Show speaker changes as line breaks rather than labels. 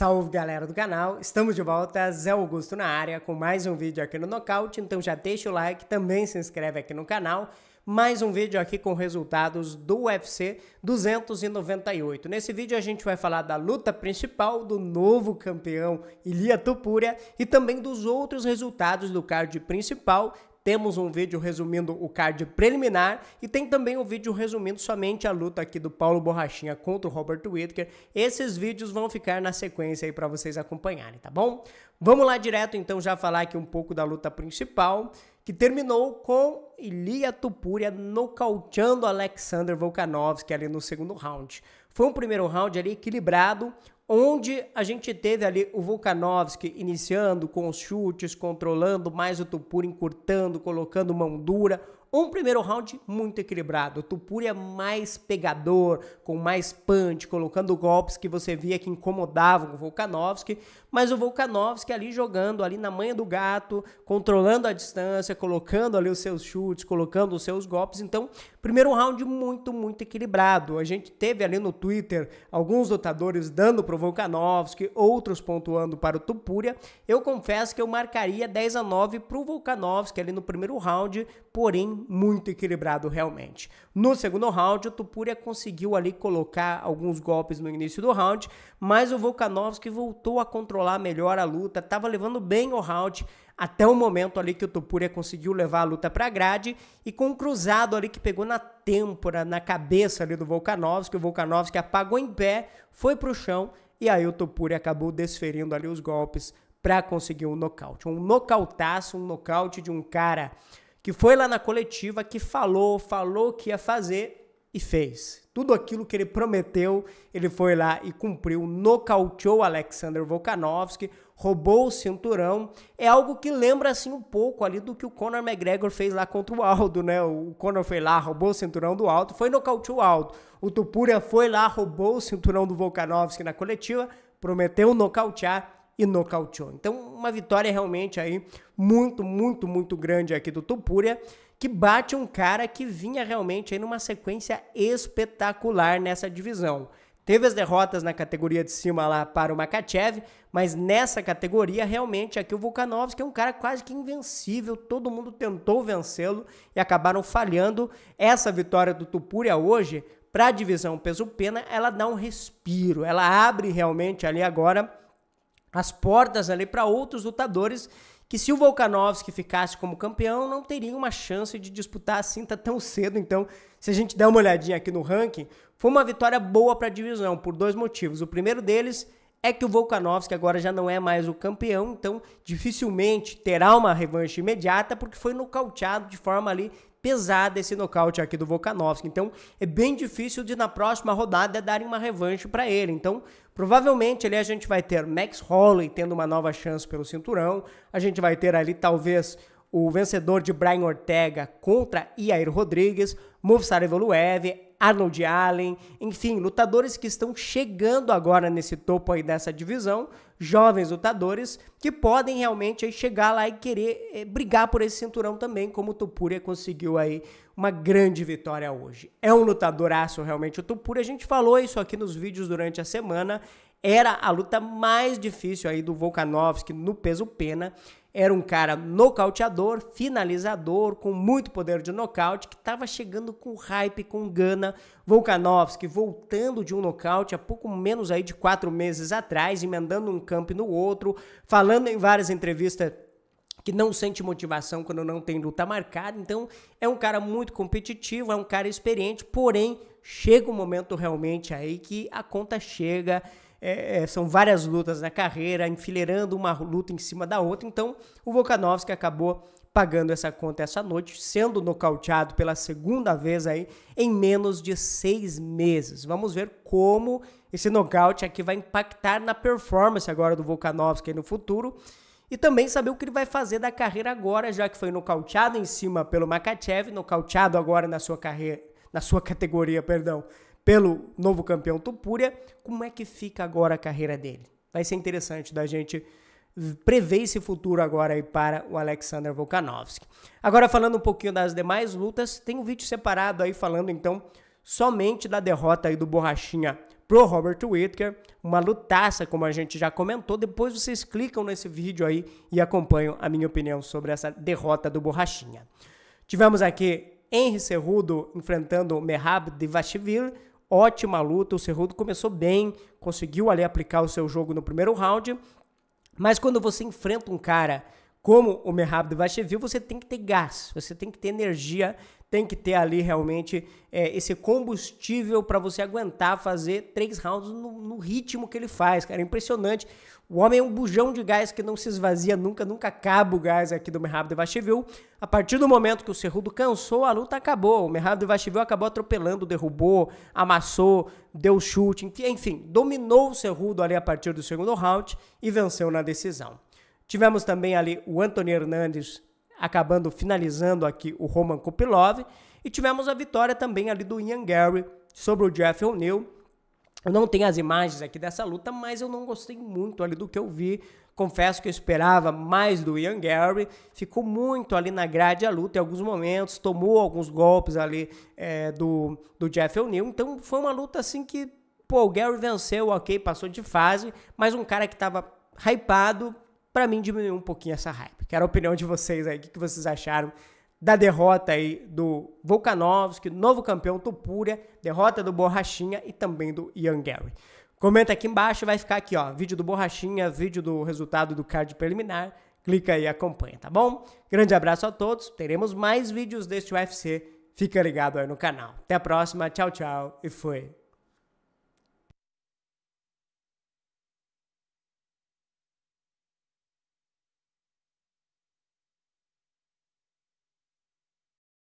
Salve galera do canal, estamos de volta, Zé Augusto na área com mais um vídeo aqui no Nocaute, então já deixa o like, também se inscreve aqui no canal, mais um vídeo aqui com resultados do UFC 298. Nesse vídeo a gente vai falar da luta principal do novo campeão Ilia Tupuria e também dos outros resultados do card principal temos um vídeo resumindo o card preliminar e tem também um vídeo resumindo somente a luta aqui do Paulo Borrachinha contra o Robert Whitaker Esses vídeos vão ficar na sequência aí para vocês acompanharem, tá bom? Vamos lá direto então já falar aqui um pouco da luta principal, que terminou com Ilia Tupuria nocauteando Alexander Volkanovski ali no segundo round. Foi um primeiro round ali equilibrado, onde a gente teve ali o Volkanovski iniciando com os chutes, controlando mais o Tupur, encurtando, colocando mão dura, um primeiro round muito equilibrado. O Tupuria é mais pegador, com mais punch, colocando golpes que você via que incomodavam o Volkanovski, mas o Volkanovski ali jogando ali na manha do gato, controlando a distância, colocando ali os seus chutes, colocando os seus golpes. Então, primeiro round muito, muito equilibrado. A gente teve ali no Twitter alguns lutadores dando para o Volkanovski, outros pontuando para o Tupuria. Eu confesso que eu marcaria 10 a 9 o Volkanovski ali no primeiro round, porém muito equilibrado realmente. No segundo round, o Topuria conseguiu ali colocar alguns golpes no início do round, mas o Volkanovski voltou a controlar melhor a luta, estava levando bem o round até o momento ali que o Topuria conseguiu levar a luta para a grade e com um cruzado ali que pegou na têmpora, na cabeça ali do Volkanovski, o Volkanovski apagou em pé, foi para o chão e aí o Topuria acabou desferindo ali os golpes para conseguir um nocaute. Um nocautaço, um nocaute de um cara que foi lá na coletiva, que falou, falou que ia fazer e fez. Tudo aquilo que ele prometeu, ele foi lá e cumpriu, nocauteou Alexander Volkanovski, roubou o cinturão. É algo que lembra assim um pouco ali do que o Conor McGregor fez lá contra o Aldo, né? O Conor foi lá, roubou o cinturão do Aldo, foi nocauteou o Aldo. O Tupuria foi lá, roubou o cinturão do Volkanovski na coletiva, prometeu nocautear e nocauteou. Então, uma vitória realmente aí muito, muito, muito grande aqui do Tupúria, que bate um cara que vinha realmente aí numa sequência espetacular nessa divisão. Teve as derrotas na categoria de cima lá para o Makachev, mas nessa categoria realmente aqui o Vukanovski é um cara quase que invencível, todo mundo tentou vencê-lo e acabaram falhando. Essa vitória do Tupúria hoje para a divisão peso-pena, ela dá um respiro, ela abre realmente ali agora as portas ali para outros lutadores que se o Volkanovski ficasse como campeão, não teria uma chance de disputar a cinta tão cedo. Então, se a gente der uma olhadinha aqui no ranking, foi uma vitória boa para a divisão por dois motivos. O primeiro deles é que o Volkanovski agora já não é mais o campeão, então dificilmente terá uma revanche imediata porque foi nocauteado de forma ali pesada esse nocaute aqui do Volkanovski. Então é bem difícil de na próxima rodada darem uma revanche para ele. Então provavelmente ali a gente vai ter Max Holloway tendo uma nova chance pelo cinturão. A gente vai ter ali talvez o vencedor de Brian Ortega contra Iair Rodrigues, Movsar Evoluev, Arnold Allen, enfim, lutadores que estão chegando agora nesse topo aí dessa divisão, jovens lutadores que podem realmente aí chegar lá e querer é, brigar por esse cinturão também, como o Topuria conseguiu aí uma grande vitória hoje. É um lutadoraço realmente o Topuria, a gente falou isso aqui nos vídeos durante a semana, era a luta mais difícil aí do Volkanovski no peso pena. Era um cara nocauteador, finalizador, com muito poder de nocaute, que estava chegando com hype, com gana. Volkanovski voltando de um nocaute há pouco menos aí de quatro meses atrás, emendando um campo no outro, falando em várias entrevistas que não sente motivação quando não tem luta marcada. Então, é um cara muito competitivo, é um cara experiente, porém, chega um momento realmente aí que a conta chega é, é, são várias lutas na carreira, enfileirando uma luta em cima da outra. Então, o Volkanovski acabou pagando essa conta essa noite, sendo nocauteado pela segunda vez aí em menos de seis meses. Vamos ver como esse nocaute aqui vai impactar na performance agora do Volkanovski no futuro. E também saber o que ele vai fazer da carreira agora, já que foi nocauteado em cima pelo Makachev, nocauteado agora na sua carreira, na sua categoria, perdão, pelo novo campeão Tupúria. Como é que fica agora a carreira dele? Vai ser interessante da gente prever esse futuro agora aí para o Alexander Volkanovski. Agora falando um pouquinho das demais lutas, tem um vídeo separado aí falando então somente da derrota aí do Borrachinha pro Robert Whitaker, uma lutaça como a gente já comentou. Depois vocês clicam nesse vídeo aí e acompanham a minha opinião sobre essa derrota do Borrachinha. Tivemos aqui Henry Cerrudo enfrentando Merab Divashvili, Ótima luta, o Cerrudo começou bem, conseguiu ali aplicar o seu jogo no primeiro round, mas quando você enfrenta um cara como o Merhab Devashevil, você tem que ter gás, você tem que ter energia, tem que ter ali realmente é, esse combustível para você aguentar fazer três rounds no, no, ritmo que ele faz, cara. É impressionante. O homem é um bujão de gás que não se esvazia nunca, nunca acaba o gás aqui do Merhab Devashevil. A partir do momento que o Cerrudo cansou, a luta acabou. O Merhab Devashevil acabou atropelando, derrubou, amassou, deu chute, enfim, dominou o Cerrudo ali a partir do segundo round e venceu na decisão. Tivemos também ali o antônio Hernandes acabando finalizando aqui o Roman Kopilov. E tivemos a vitória também ali do Ian Gary sobre o Jeff O'Neill. Eu não tenho as imagens aqui dessa luta, mas eu não gostei muito ali do que eu vi. Confesso que eu esperava mais do Ian Gary. Ficou muito ali na grade a luta em alguns momentos. Tomou alguns golpes ali é, do, do Jeff O'Neill. Então foi uma luta assim que, pô, o Gary venceu, ok, passou de fase. Mas um cara que estava hypado para mim diminuiu um pouquinho essa hype. Quero a opinião de vocês aí, o que, vocês acharam da derrota aí do Volkanovski, novo campeão Topúria, derrota do Borrachinha e também do Ian Gary. Comenta aqui embaixo, vai ficar aqui, ó, vídeo do Borrachinha, vídeo do resultado do card preliminar. Clica aí e acompanha, tá bom? Grande abraço a todos. Teremos mais vídeos deste UFC. Fica ligado aí no canal. Até a próxima. Tchau, tchau e foi.